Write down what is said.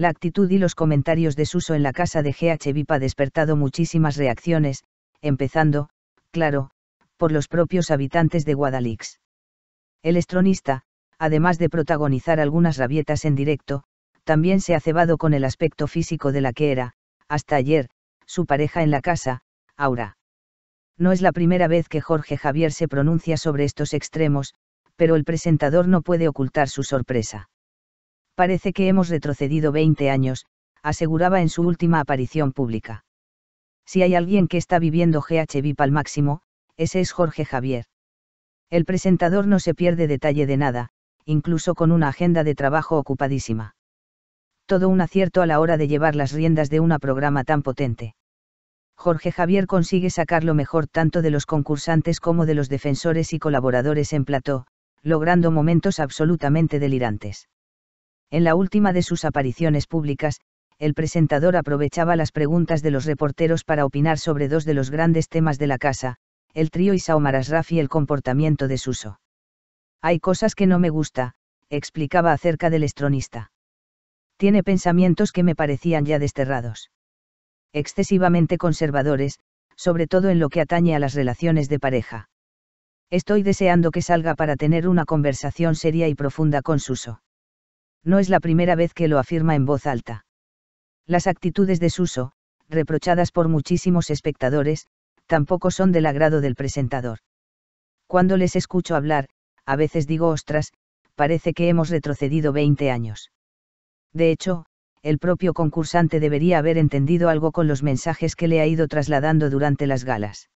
La actitud y los comentarios de Suso en la casa de GH VIP ha despertado muchísimas reacciones, empezando, claro, por los propios habitantes de Guadalix. El estronista, además de protagonizar algunas rabietas en directo, también se ha cebado con el aspecto físico de la que era, hasta ayer, su pareja en la casa, Aura. No es la primera vez que Jorge Javier se pronuncia sobre estos extremos, pero el presentador no puede ocultar su sorpresa parece que hemos retrocedido 20 años, aseguraba en su última aparición pública. Si hay alguien que está viviendo GH al máximo, ese es Jorge Javier. El presentador no se pierde detalle de nada, incluso con una agenda de trabajo ocupadísima. Todo un acierto a la hora de llevar las riendas de un programa tan potente. Jorge Javier consigue sacar lo mejor tanto de los concursantes como de los defensores y colaboradores en plató, logrando momentos absolutamente delirantes. En la última de sus apariciones públicas, el presentador aprovechaba las preguntas de los reporteros para opinar sobre dos de los grandes temas de la casa, el trío y Saumaras Rafi y el comportamiento de Suso. Hay cosas que no me gusta, explicaba acerca del estronista. Tiene pensamientos que me parecían ya desterrados. Excesivamente conservadores, sobre todo en lo que atañe a las relaciones de pareja. Estoy deseando que salga para tener una conversación seria y profunda con Suso no es la primera vez que lo afirma en voz alta. Las actitudes de Suso, reprochadas por muchísimos espectadores, tampoco son del agrado del presentador. Cuando les escucho hablar, a veces digo ostras, parece que hemos retrocedido 20 años. De hecho, el propio concursante debería haber entendido algo con los mensajes que le ha ido trasladando durante las galas.